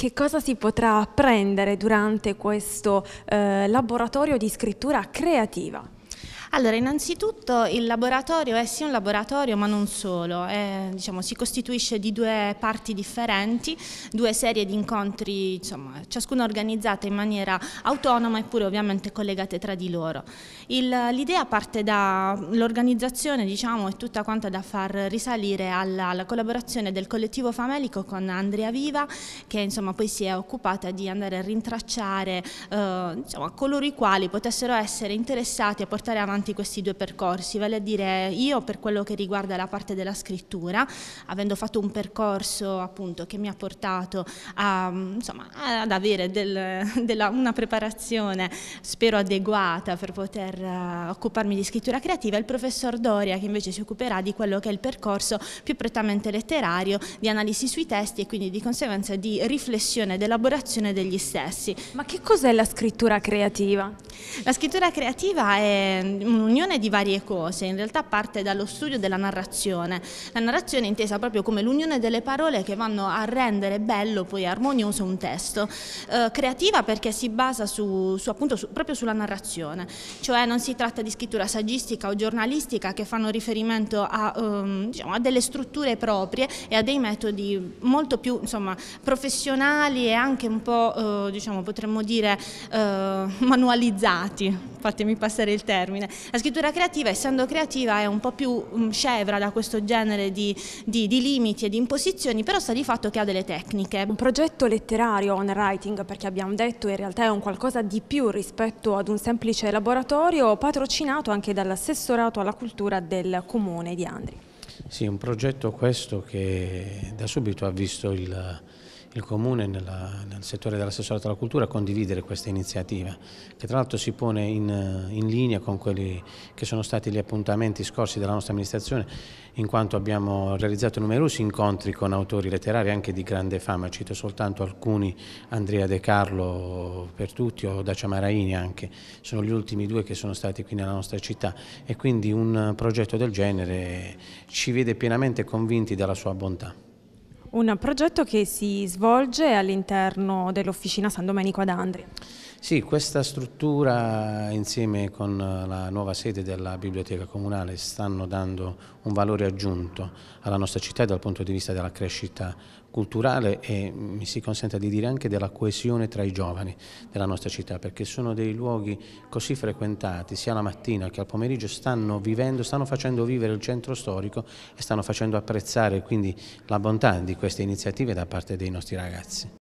Che cosa si potrà apprendere durante questo eh, laboratorio di scrittura creativa? Allora, innanzitutto il laboratorio è sì un laboratorio, ma non solo, è, diciamo, si costituisce di due parti differenti, due serie di incontri, insomma, ciascuna organizzata in maniera autonoma eppure ovviamente collegate tra di loro. l'idea parte dall'organizzazione, diciamo, è tutta quanta da far risalire alla, alla, collaborazione del collettivo famelico con Andrea Viva, che insomma poi si è occupata di andare a rintracciare eh, insomma, coloro i quali potessero essere interessati a portare avanti interessanti questi due percorsi, vale a dire io per quello che riguarda la parte della scrittura, avendo fatto un percorso appunto che mi ha portato a, insomma, ad avere del, della, una preparazione spero adeguata per poter uh, occuparmi di scrittura creativa, il professor Doria che invece si occuperà di quello che è il percorso più prettamente letterario, di analisi sui testi e quindi di conseguenza di riflessione ed elaborazione degli stessi. Ma che cos'è la scrittura creativa? La scrittura creativa è un'unione di varie cose, in realtà parte dallo studio della narrazione. La narrazione è intesa proprio come l'unione delle parole che vanno a rendere bello, poi armonioso un testo. Eh, creativa perché si basa su, su, appunto, su, proprio sulla narrazione, cioè non si tratta di scrittura saggistica o giornalistica che fanno riferimento a, ehm, diciamo, a delle strutture proprie e a dei metodi molto più insomma, professionali e anche un po' eh, diciamo, potremmo dire eh, manualizzati scolati, fatemi passare il termine. La scrittura creativa, essendo creativa, è un po' più mm, scevra da questo genere di, di, di, limiti e di imposizioni, però sta di fatto che ha delle tecniche. Un progetto letterario on writing, perché abbiamo detto in realtà è un qualcosa di più rispetto ad un semplice laboratorio, patrocinato anche dall'assessorato alla cultura del comune di Andri. Sì, un progetto questo che da subito ha visto il il Comune nella, nel settore dell'assessorato alla cultura condividere questa iniziativa che tra l'altro si pone in, in, linea con quelli che sono stati gli appuntamenti scorsi della nostra amministrazione in quanto abbiamo realizzato numerosi incontri con autori letterari anche di grande fama, cito soltanto alcuni Andrea De Carlo per tutti o Dacia Maraini anche, sono gli ultimi due che sono stati qui nella nostra città e quindi un progetto del genere ci vede pienamente convinti della sua bontà. Un progetto che si svolge all'interno dell'Officina San Domenico ad Andria. Sì, questa struttura insieme con la nuova sede della Biblioteca Comunale stanno dando un valore aggiunto alla nostra città dal punto di vista della crescita culturale e mi si consente di dire anche della coesione tra i giovani della nostra città perché sono dei luoghi così frequentati sia la mattina che al pomeriggio stanno vivendo, stanno facendo vivere il centro storico e stanno facendo apprezzare quindi la bontà di queste iniziative da parte dei nostri ragazzi.